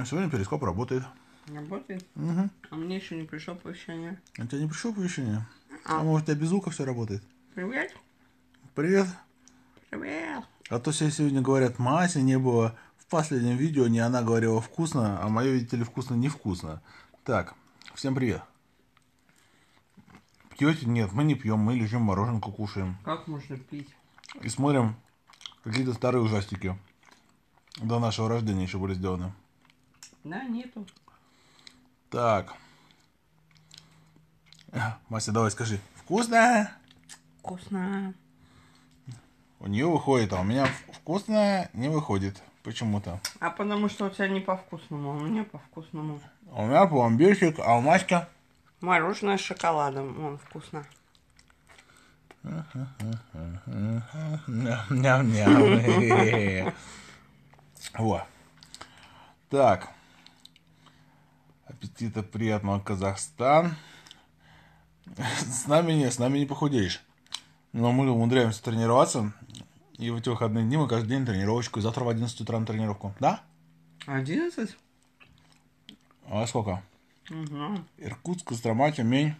А сегодня перископ работает. Работает? Угу. А мне еще не пришло оповещение. А тебе не пришло оповещение? А, а может, у тебя без звука все работает? Привет. Привет. Привет. А то все сегодня говорят, Мася не было в последнем видео, не она говорила вкусно, а мое, видите ли, вкусно невкусно. Так, всем привет. Пьете? Нет, мы не пьем, мы лежим мороженку кушаем. Как можно пить? И смотрим какие-то старые ужастики до нашего рождения еще были сделаны. Да, нету. Так. Мася, давай скажи. Вкусно? Вкусно. У нее выходит, а у меня вкусно не выходит. Почему-то. А потому что у тебя не по вкусному, а у меня по вкусному. У меня пломбирчик, а у Маськи? Мороженое с шоколадом. Он вкусно. Ням-ням. ням. Во. Так. Аппетита приятного, Казахстан. С нами не, с нами не похудеешь. Но мы умудряемся тренироваться. И в эти выходные дни мы каждый день тренировочку. завтра в 11 утра на тренировку. Да? 11? А сколько? Угу. Иркутск, Кострома, Тюмень.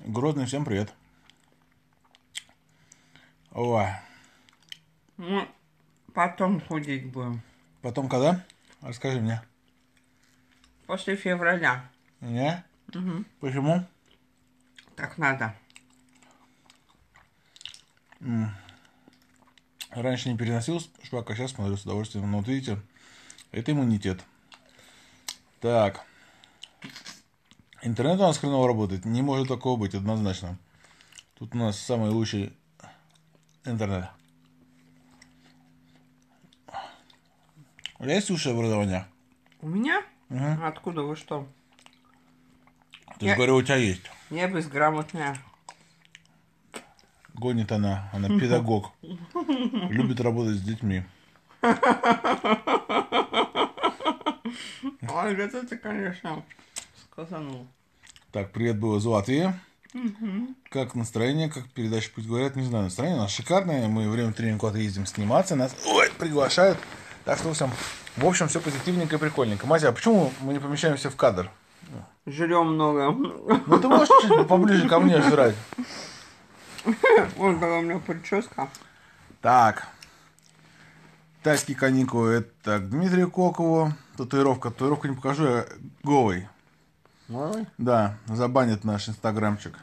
Грозный, всем привет. Ой. Мы ну, потом худеть будем. Потом когда? Расскажи мне после февраля. не? Угу. Почему? Так надо. Раньше не переносил швак, а сейчас смотрю с удовольствием. Но вот видите, это иммунитет. Так. Интернет у нас хреново работает. Не может такого быть, однозначно. Тут у нас самый лучший интернет. У тебя есть высшее образование? У меня? Откуда вы что? Ты я... говорю, у тебя есть. Я безграмотная. Гонит она, она педагог. Любит работать с детьми. Ой, это ты, конечно, сказанул. Так, привет, было из Латвии. Угу. А как настроение, как передача «Пусть говорят», не знаю. Настроение у нас шикарное, мы время тренинг куда-то ездим сниматься, нас ой, приглашают. Так что всем в общем, все позитивненько и прикольненько. Мазя, а почему мы не помещаемся в кадр? Жрем много. Ну ты можешь чуть поближе ко мне жрать? Вот была у меня прическа. Так. Тайские каникулы. Это Дмитрий Кокову. Татуировка. Татуировку не покажу, я голый. Голый? Да, забанит наш инстаграмчик.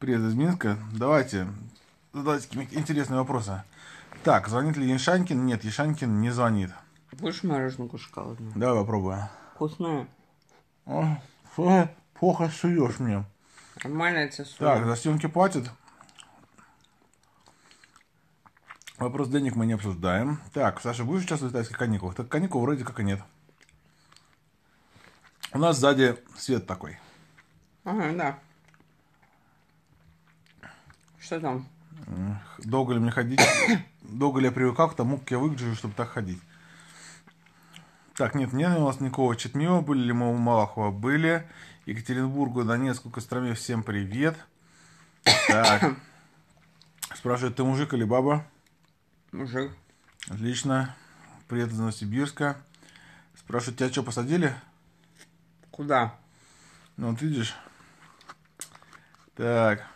Привет изменка. Давайте задавайте какие-нибудь интересные вопросы. Так, звонит ли Яшанькин? Нет, Яшанькин не звонит. Будешь мороженку шоколадную? Давай попробуем. Вкусная? О, фу, плохо суешь мне. Нормально это сует. Так, за съемки платят? Вопрос денег мы не обсуждаем. Так, Саша, будешь участвовать в тайских каникулах? Так каникул вроде как и нет. У нас сзади свет такой. Ага, да. Что там? Долго ли мне ходить? долго ли я привыкал к тому, как я выгляжу, чтобы так ходить. Так, нет, нет, у нас никого Четмева, были ли мы у Малахова? Были. Екатеринбургу, несколько стране всем привет. Так. Спрашивает, ты мужик или баба? Мужик. Отлично. Привет из Новосибирска. Спрашивает, тебя что, посадили? Куда? Ну, вот видишь. Так.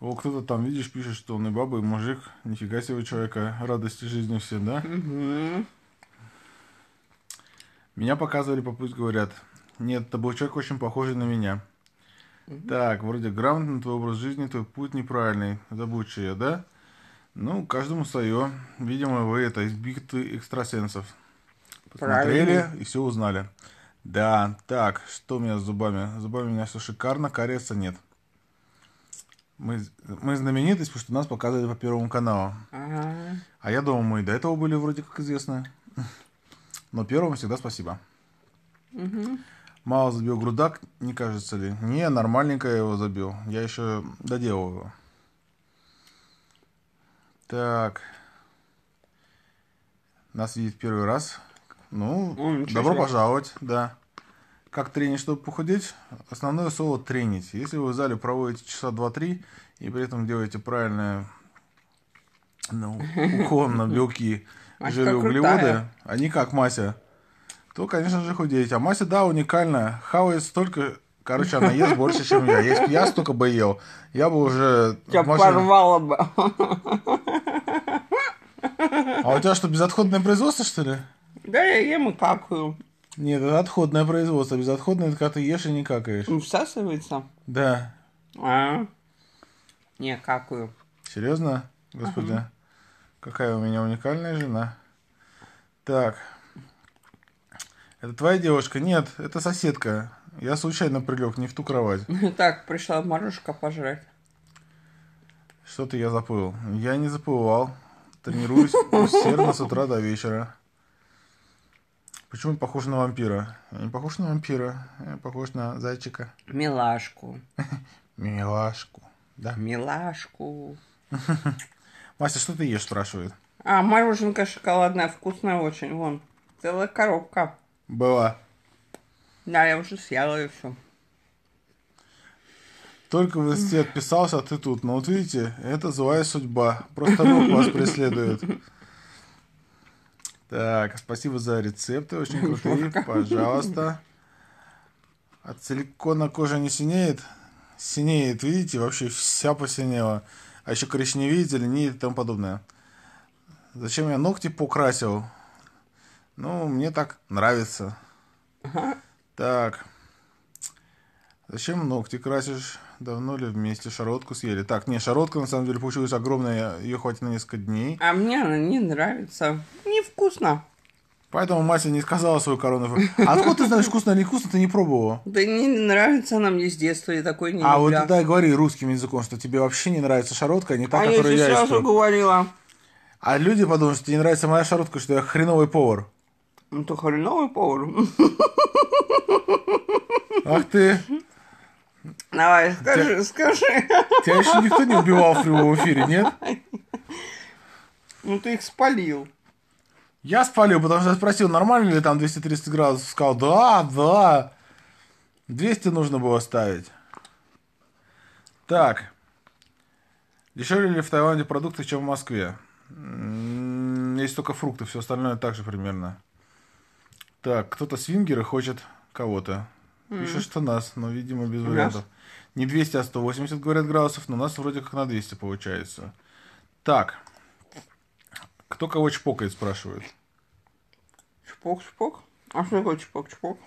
О, кто-то там, видишь, пишет, что он и баба, и мужик. Нифига себе у человека. Радости жизни все, да? Меня показывали по путь, говорят. Нет, это был человек очень похожий на меня. Так, вроде грамотно, твой образ жизни, твой путь неправильный. Забудчие, да? Ну, каждому свое. Видимо, вы это из битвы экстрасенсов. Посмотрели и все узнали. Да, так, что у меня с зубами? Зубами у меня все шикарно, кареса нет. Мы, мы знаменитость, потому что нас показывали по Первому каналу. Ага. А я думал, мы и до этого были вроде как известны. Но Первому всегда спасибо. Угу. Мало забил грудак, не кажется ли? Не, нормальненько я его забил. Я еще доделал его. Так. Нас видит первый раз. Ну, Ой, добро себе. пожаловать, да как тренить, чтобы похудеть? Основное слово тренить. Если вы в зале проводите часа 2-3 и при этом делаете правильное ну, уклон на белки, жиры, углеводы, они как Мася, то, конечно же, худеете. А Мася, да, уникальная. Хавает столько, короче, она ест больше, чем я. Если бы я столько бы ел, я бы уже... Тебя Мася... порвало бы. А у тебя что, безотходное производство, что ли? Да, я ем и какаю. Нет, это отходное производство. Безотходное, это когда ты ешь и не какаешь. Ну, всасывается? Да. А? Не, какую. Серьезно? Господи. Ага. Какая у меня уникальная жена. Так. Это твоя девушка? Нет, это соседка. Я случайно прилег не в ту кровать. Так, пришла морожка пожрать. Что-то я заплыл. Я не заплывал. Тренируюсь усердно с утра до вечера. Почему он похож на вампира? Я не похож на вампира, я похож на зайчика. Милашку. Милашку, да. Милашку. Мася, что ты ешь, спрашивает. А, мороженка шоколадная, вкусная очень, вон. Целая коробка. Была. Да, я уже съела ее все. Только в институте отписался, а ты тут. Но ну, вот видите, это злая судьба. Просто Бог вас преследует. Так, спасибо за рецепты, очень крутые, пожалуйста. От а силикона кожа не синеет? Синеет, видите, вообще вся посинела. А еще коричневеет, зеленеет и тому подобное. Зачем я ногти покрасил? Ну, мне так нравится. Так. Зачем ногти красишь? Давно ли вместе шаротку съели? Так, не, шаротка на самом деле получилась огромная, ее хватит на несколько дней. А мне она не нравится. Не вкусно. Поэтому Мася не сказала свою корону. А откуда ты знаешь, вкусно или невкусно, ты не пробовала? Да не нравится нам мне с детства, я такой не А вот тогда говори русским языком, что тебе вообще не нравится шаротка, а не та, которую я А я сразу использую. говорила. А люди подумают, что тебе не нравится моя шаротка, что я хреновый повар. Ну, ты хреновый повар. Ах ты. Давай, скажи, тебя, скажи. Тебя еще никто не убивал в прямом эфире, нет? Ну, ты их спалил. Я спалил, потому что я спросил, нормально ли там 230 градусов. Сказал, да, да. 200 нужно было ставить. Так. Дешевле ли в Таиланде продукты, чем в Москве? Есть только фрукты, все остальное так же примерно. Так, кто-то свингеры хочет кого-то. Mm. Пишет, что нас, но, видимо, без вариантов. Не 200, а 180, говорят, градусов, но у нас вроде как на 200 получается. Так. Кто кого чпокает, спрашивает? Чпок, чпок. А что такое чпок, чпок?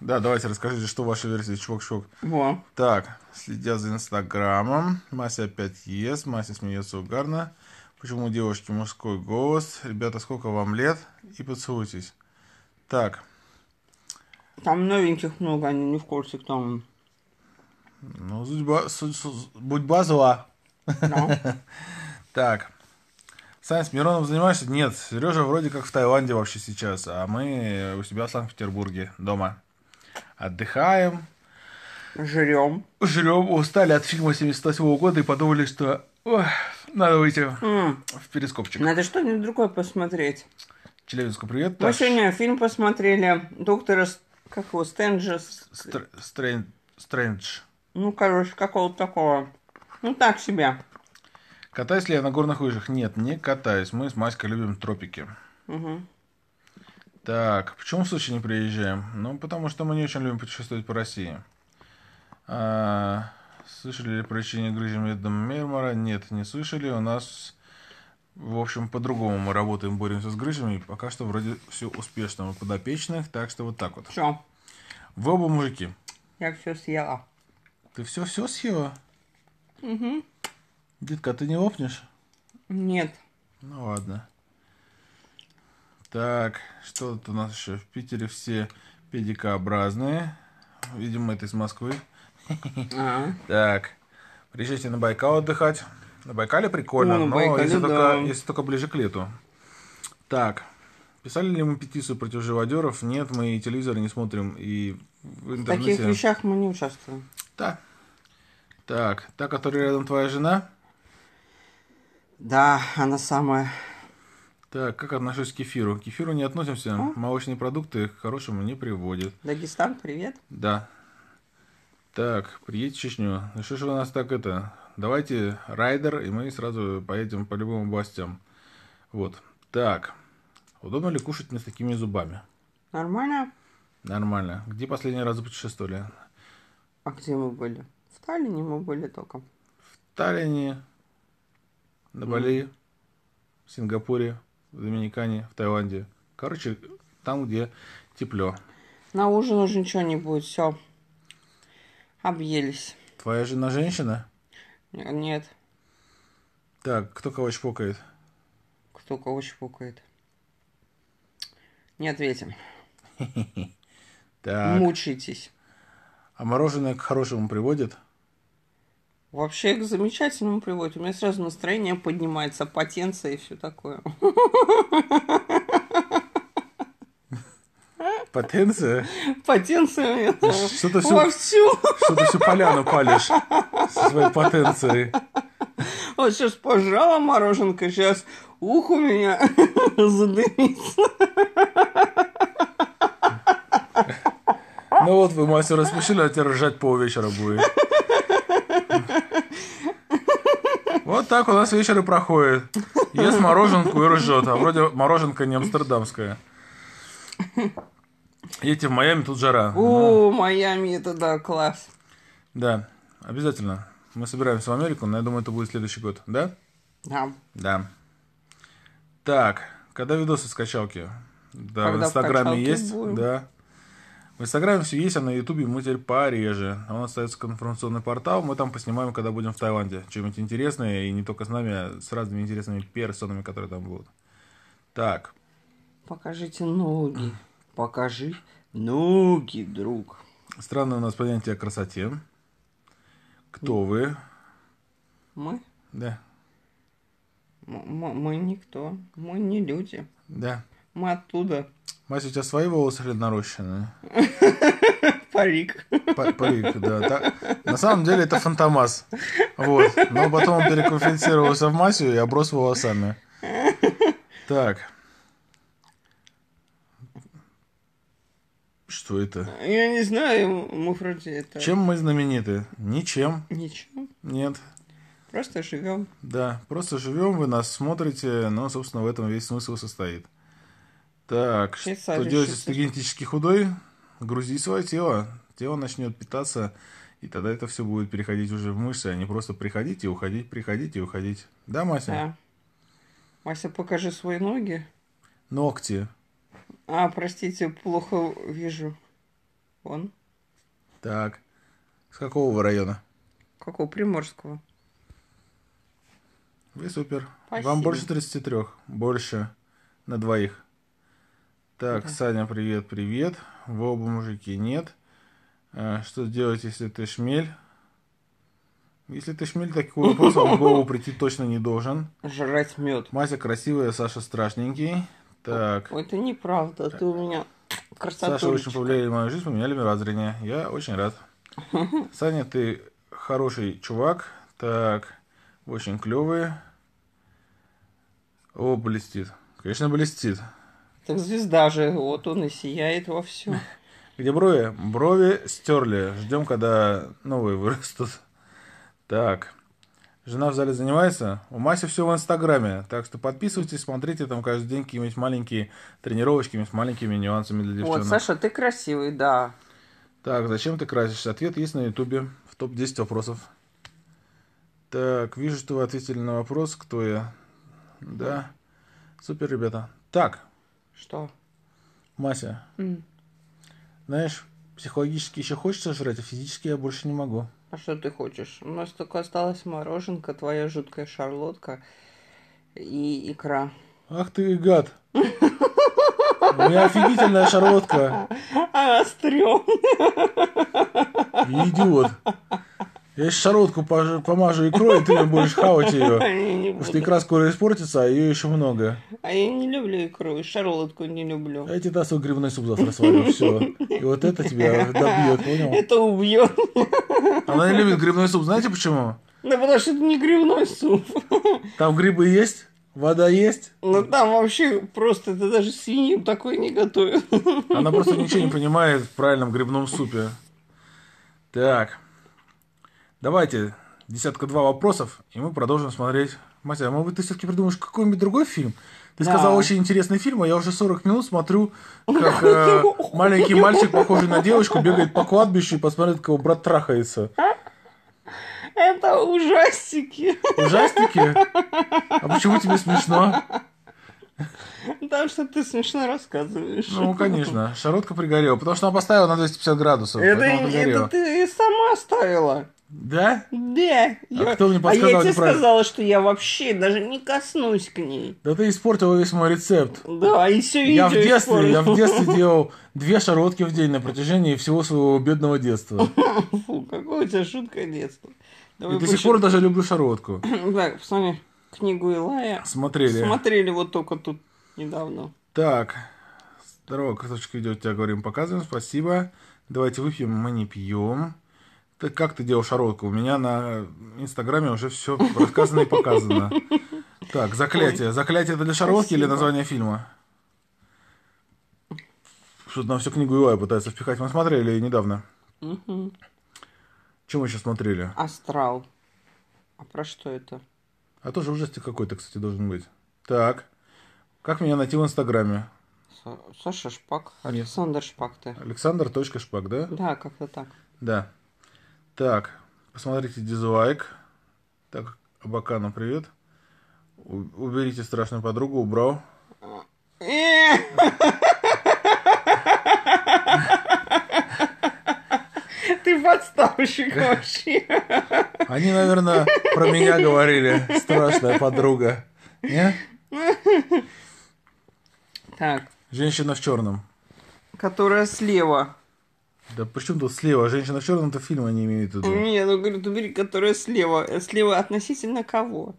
Да, давайте расскажите, что ваша версия чпок-чпок. Во. Так, следя за Инстаграмом, Мася опять ест, Мася смеется угарно. Почему у девушки мужской голос? Ребята, сколько вам лет? И поцелуйтесь. Так. Там новеньких много, они не в курсе, кто он. Ну, судьба, судьба зла. Да. Так. Сань, с Мироном занимаешься? Нет, Сережа вроде как в Таиланде вообще сейчас, а мы у себя в Санкт-Петербурге дома. Отдыхаем. Жрем. Жрем. Устали от фильма 78 года и подумали, что ох, надо выйти mm. в перископчик. Надо что-нибудь другое посмотреть. Челябинску привет. Мы Таш. сегодня фильм посмотрели доктора как его, Стэнджа... Стрэндж. Ну, короче, какого-то такого. Ну, так себе. Катаюсь ли я на горных лыжах? Нет, не катаюсь. Мы с Маськой любим тропики. Угу. Так, почему в случае не приезжаем? Ну, потому что мы не очень любим путешествовать по России. А, слышали ли причине грызи медом Мермора? Нет, не слышали. У нас, в общем, по-другому мы работаем, боремся с грыжами. пока что вроде все успешно у подопечных, так что вот так вот. Все. Вы оба мужики. Я все съела. Ты все-все съела? Угу. Дитка, ты не лопнешь? Нет. Ну ладно. Так, что тут у нас еще? В Питере все педикообразные. Видимо, это из Москвы. Ага. Так, приезжайте на Байкал отдыхать. На Байкале прикольно, но если, только, если только ближе к лету. Так, писали ли мы петицию против живодеров? Нет, мы и телевизор не смотрим, и в интернете... В таких вещах мы не участвуем. Да. Так, та, которая рядом твоя жена... Да, она самая. Так, как отношусь к кефиру? К кефиру не относимся. А? Молочные продукты к хорошему не приводят. Дагестан, привет. Да. Так, приедь в Чечню. Ну что ж вы нас так это... Давайте райдер, и мы сразу поедем по любым областям. Вот. Так. Удобно ли кушать мне с такими зубами? Нормально. Нормально. Где последний раз путешествовали? А где мы были? В Таллине мы были только. В Таллине на Бали, в Сингапуре, в Доминикане, в Таиланде. Короче, там, где тепло. На ужин уже ничего не будет, все. Объелись. Твоя жена женщина? Нет. Так, кто кого чпокает? Кто кого чпокает? Не ответим. Так. Мучитесь. А мороженое к хорошему приводит? Вообще к замечательному приводит. У меня сразу настроение поднимается, потенция и все такое. Потенция? Потенция что то всю, вовсю. Что ты всю поляну палишь со своей потенцией? Вот сейчас пожала мороженка, сейчас ух у меня задымится. Ну вот вы, мастер, рассмешили, а теперь ржать по вечера будет. так у нас вечер и проходит. Ест мороженку и ржет. А вроде мороженка не амстердамская. Едете в Майами, тут жара. О, да. Ну. Майами, это да, класс. Да, обязательно. Мы собираемся в Америку, но я думаю, это будет следующий год, да? Да. Да. Так, когда видосы скачалки? Да, когда в Инстаграме есть, будем. да. В Инстаграме все есть, а на Ютубе мы теперь пореже. А у остается конференционный портал, мы там поснимаем, когда будем в Таиланде. Что-нибудь интересное, и не только с нами, а с разными интересными персонами, которые там будут. Так. Покажите ноги. Покажи ноги, друг. Странное у нас понятие о красоте. Кто вы? Мы? Да. М- мы никто. Мы не люди. Да. Мы оттуда. Мать, у тебя свои волосы реднорощенные? Парик. Парик, да. Так, на самом деле это фантомас. Вот. Но потом он переквалифицировался в массию и оброс волосами. Так. Что это? Я не знаю, мы вроде это. Чем мы знамениты? Ничем. Ничем? Нет. Просто живем. Да, просто живем, вы нас смотрите, но, собственно, в этом весь смысл состоит. Так, что делать, если ты генетически худой? Грузи свое тело. Тело начнет питаться, и тогда это все будет переходить уже в мышцы, а не просто приходить и уходить, приходить и уходить. Да, Мася? Да. Мася, покажи свои ноги. Ногти. А, простите, плохо вижу. Он. Так. С какого вы района? Какого? Приморского. Вы супер. Спасибо. Вам больше 33. Больше. На двоих. Так, да. Саня, привет, привет. В оба мужики, нет. Э, что делать, если ты шмель? Если ты шмель, такой вопрос в голову прийти точно не должен. Жрать мед. Мася красивая, Саша страшненький. Так. Ой, это неправда, ты у меня красота. Саша очень повлияли на мою жизнь, поменяли мирозрение. Я очень рад. Саня, ты хороший чувак. Так, очень клевый. О, блестит. Конечно, блестит. Так звезда же, вот он и сияет во всем. Где брови? Брови стерли. Ждем, когда новые вырастут. Так. Жена в зале занимается? У Маси все в Инстаграме, так что подписывайтесь, смотрите там каждый день какие-нибудь маленькие тренировочки с маленькими нюансами для девчонок. Вот, Саша, ты красивый, да. Так, зачем ты красишься? Ответ есть на Ютубе в топ-10 вопросов. Так, вижу, что вы ответили на вопрос, кто я. Да. Супер, ребята. Так, что? Мася, М. знаешь, психологически еще хочется жрать, а физически я больше не могу. А что ты хочешь? У нас только осталась мороженка, твоя жуткая шарлотка и икра. Ах ты гад! У меня офигительная шарлотка. Она стрёмная. Идиот. Я шарлотку помажу икрой, и ты не будешь хавать ее. Потому что икра скоро испортится, а ее еще много. А я не люблю икру, и шарлотку не люблю. А я тебе свой грибной суп завтра сварю, все. И вот это тебя добьет, понял? Это убьет. Она не любит грибной суп, знаете почему? Да потому что это не грибной суп. Там грибы есть? Вода есть? Ну там вообще просто это даже свинью такой не готовит. Она просто ничего не понимает в правильном грибном супе. Так. Давайте десятка два вопросов, и мы продолжим смотреть. Мастер, а может быть, ты все-таки придумаешь какой-нибудь другой фильм? Ты да. сказал очень интересный фильм, а я уже 40 минут смотрю, ну, как э, маленький мальчик, похожий на девочку, бегает по кладбищу и посмотрит, как его брат трахается. Это ужастики. Ужастики? А почему тебе смешно? Потому что ты смешно рассказываешь. Ну, конечно. Шаротка пригорела, потому что она поставила на 250 градусов. Это, это ты сама ставила. Да? Да. А я... кто мне а подсказал А я тебе неправильно? сказала, что я вообще даже не коснусь к ней. Да ты испортила весь мой рецепт. Да, и все видео я в детстве, испортил. Я в детстве делал две шарлотки в день на протяжении всего своего бедного детства. Фу, какое у тебя шутка детство. Давай и до сих пор даже люблю шарлотку. Так, посмотри, книгу Илая. Смотрели. Смотрели вот только тут недавно. Так, здорово, картошечка идет, тебя говорим, показываем, спасибо. Давайте выпьем, мы не пьем. Ты как ты делаешь шарлотку? У меня на э, Инстаграме уже все рассказано и показано. Так, заклятие. Заклятие это для шарлотки или название фильма? Что-то нам всю книгу Илая пытается впихать. Мы смотрели недавно. Угу. Чем мы сейчас смотрели? Астрал. А про что это? А тоже ужастик какой-то, кстати, должен быть. Так. Как меня найти в Инстаграме? Саша Шпак. Александр Шпак ты. Александр. Шпак, да? Да, как-то так. Да. Так, посмотрите дизлайк. Так, Абакану привет. уберите страшную подругу, убрал. Ты подставщик вообще. Они, наверное, про меня говорили. Страшная подруга. Не? Так. Женщина в черном. Которая слева. Да причем тут слева? Женщина в черном это фильм они имеют в виду. Не, ну говорю, убери, которая слева. Э, слева относительно кого?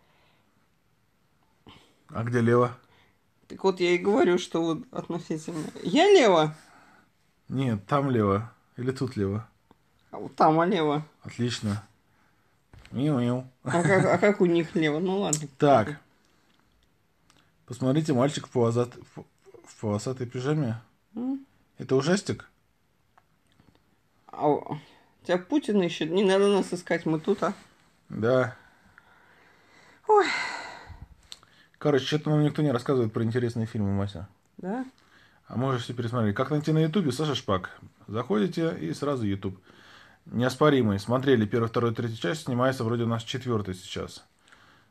А где лево? Так вот я и говорю, что вот относительно. Я лево? Нет, там лево. Или тут лево? А вот там а лево. Отлично. Мил-мил. А как, а как у них лево? Ну ладно. Так. Посмотрите, мальчик в, полозат... в полосатой пижаме. М? Это ужастик? А тебя Путин ищет? Не надо нас искать, мы тут, а? Да. Ой. Короче, что-то нам никто не рассказывает про интересные фильмы, Мася. Да? А можешь все пересмотреть? Как найти на Ютубе Саша Шпак? Заходите и сразу Ютуб. Неоспоримый. Смотрели первую, вторую, третью часть. Снимается вроде у нас четвертый сейчас.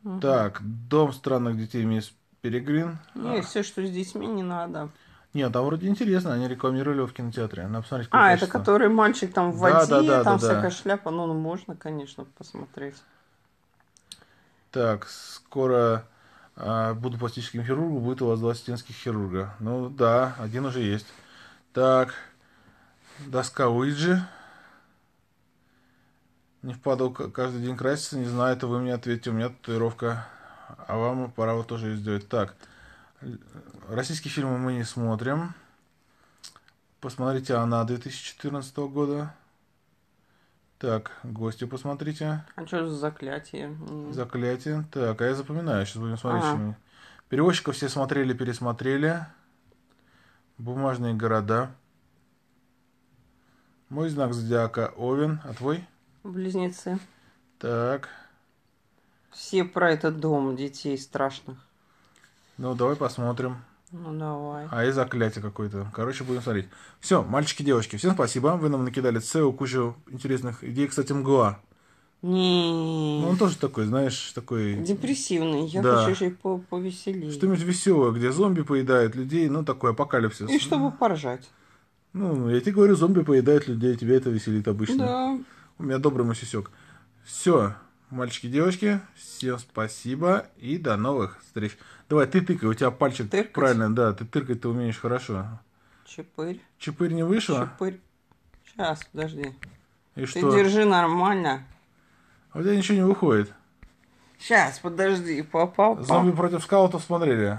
Угу. Так, Дом странных детей мисс Перегрин. Не, а. все, что с детьми, не надо. Нет, там вроде интересно, они рекламировали его в кинотеатре. Надо посмотреть, А, качество. это который мальчик там в воде, да, да, да, там да, всякая да. шляпа. Ну, ну, можно, конечно, посмотреть. Так, скоро э, буду пластическим хирургом, будет у вас два стенских хирурга. Ну да, один уже есть. Так, доска Уиджи. Не впадал каждый день краситься, не знаю, это вы мне ответьте, у меня татуировка. А вам пора вот тоже ее сделать. Так, Российские фильмы мы не смотрим. Посмотрите «Она» 2014 года. Так, «Гости» посмотрите. А что за «Заклятие»? «Заклятие». Так, а я запоминаю, сейчас будем смотреть. Ага. Перевозчиков все смотрели, пересмотрели. «Бумажные города». Мой знак зодиака Овен, а твой? Близнецы. Так. Все про этот дом детей страшных. Ну, давай посмотрим. Ну, давай. А и заклятие какое-то. Короче, будем смотреть. Все, мальчики, девочки, всем спасибо. Вы нам накидали целую кучу интересных идей. Кстати, МГУА. Не. Ну, он тоже такой, знаешь, такой... Депрессивный. Я да. хочу еще и повеселее. Что-нибудь веселое, где зомби поедают людей, ну, такой апокалипсис. И чтобы поржать. Ну, я тебе говорю, зомби поедают людей, тебе это веселит обычно. Да. У меня добрый мой Все, мальчики, девочки, всем спасибо и до новых встреч. Давай, ты тыкай, у тебя пальчик Тыркать? правильно, да, ты тыркать ты умеешь хорошо. Чепырь. Чепырь не вышло? Чепырь. Сейчас, подожди. И ты что? держи нормально. А у тебя ничего не выходит. Сейчас, подожди, попал. Зомби против скаутов смотрели.